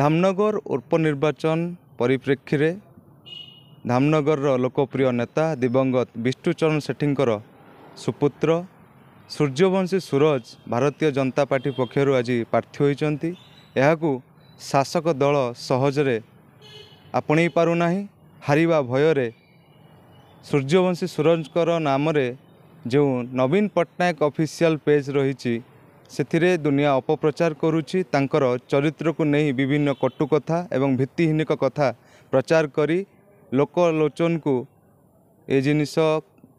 ଧାମନଗର ଉପନିର୍ବାଚନ ପରିପ୍ରେକ୍ଷୀରେ ଧାମନଗରର ଲୋକପ୍ରିୟ ନେତା ଦିବଂଗତ ବିଷ୍ଣୁଚରଣ ସେଠୀଙ୍କର ସୁପୁତ୍ର ସୂର୍ଯ୍ୟବଂଶୀ ସୁରଜ ଭାରତୀୟ ଜନତା ପାର୍ଟି ପକ୍ଷରୁ ଆଜି ପ୍ରାର୍ଥୀ ହୋଇଛନ୍ତି ଏହାକୁ ଶାସକ ଦଳ ସହଜରେ ଆପଣେଇ ପାରୁନାହିଁ ହାରିବା ଭୟରେ ସୂର୍ଯ୍ୟବଂଶୀ ସୁରଜଙ୍କର ନାମରେ ଯେଉଁ ନବୀନ ପଟ୍ଟନାୟକ ଅଫିସିଆଲ ପେଜ୍ ରହିଛି ସେଥିରେ ଦୁନିଆ ଅପପ୍ରଚାର କରୁଛି ତାଙ୍କର ଚରିତ୍ରକୁ ନେଇ ବିଭିନ୍ନ କଟୁ କଥା ଏବଂ ଭିତ୍ତିହୀନିକ କଥା ପ୍ରଚାର କରି ଲୋକଲୋଚନକୁ ଏ ଜିନିଷ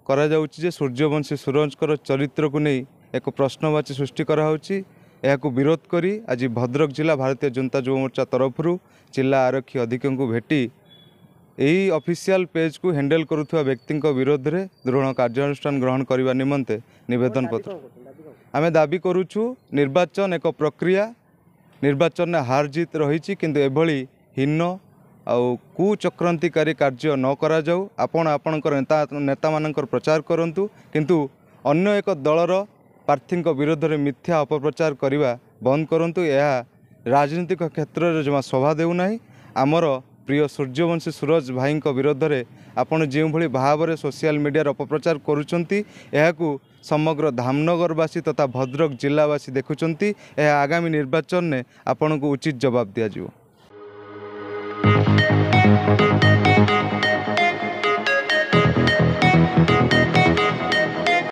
କରାଯାଉଛି ଯେ ସୂର୍ଯ୍ୟବଂଶୀ ସୁରଜଙ୍କର ଚରିତ୍ରକୁ ନେଇ ଏକ ପ୍ରଶ୍ନବାଚୀ ସୃଷ୍ଟି କରାହେଉଛି ଏହାକୁ ବିରୋଧ କରି ଆଜି ଭଦ୍ରକ ଜିଲ୍ଲା ଭାରତୀୟ ଜନତା ଯୁବମୋର୍ଚ୍ଚା ତରଫରୁ ଜିଲ୍ଲା ଆରକ୍ଷୀ ଅଧିକ୍ଷକଙ୍କୁ ଭେଟି ଏହି ଅଫିସିଆଲ ପେଜ୍କୁ ହ୍ୟାଣ୍ଡେଲ କରୁଥିବା ବ୍ୟକ୍ତିଙ୍କ ବିରୋଧରେ ଦୃଢ଼ କାର୍ଯ୍ୟାନୁଷ୍ଠାନ ଗ୍ରହଣ କରିବା ନିମନ୍ତେ ନିବେଦନ ପତ୍ର ଆମେ ଦାବି କରୁଛୁ ନିର୍ବାଚନ ଏକ ପ୍ରକ୍ରିୟା ନିର୍ବାଚନରେ ହାର ଜିତ୍ ରହିଛି କିନ୍ତୁ ଏଭଳି ହୀନ ଆଉ କୁଚକ୍ରାନ୍ତିକାରୀ କାର୍ଯ୍ୟ ନ କରାଯାଉ ଆପଣ ଆପଣଙ୍କର ନେତା ନେତାମାନଙ୍କର ପ୍ରଚାର କରନ୍ତୁ କିନ୍ତୁ ଅନ୍ୟ ଏକ ଦଳର ପ୍ରାର୍ଥୀଙ୍କ ବିରୋଧରେ ମିଥ୍ୟା ଅପପ୍ରଚାର କରିବା ବନ୍ଦ କରନ୍ତୁ ଏହା ରାଜନୈତିକ କ୍ଷେତ୍ରରେ ଜମା ଶୋଭା ଦେଉନାହିଁ ଆମର ପ୍ରିୟ ସୂର୍ଯ୍ୟବଂଶୀ ସୁରଜ ଭାଇଙ୍କ ବିରୋଧରେ ଆପଣ ଯେଉଁଭଳି ଭାବରେ ସୋସିଆଲ ମିଡ଼ିଆର ଅପପ୍ରଚାର କରୁଛନ୍ତି ଏହାକୁ ସମଗ୍ର ଧାମନଗରବାସୀ ତଥା ଭଦ୍ରକ ଜିଲ୍ଲାବାସୀ ଦେଖୁଛନ୍ତି ଏହା ଆଗାମୀ ନିର୍ବାଚନରେ ଆପଣଙ୍କୁ ଉଚିତ ଜବାବ ଦିଆଯିବ Thank you.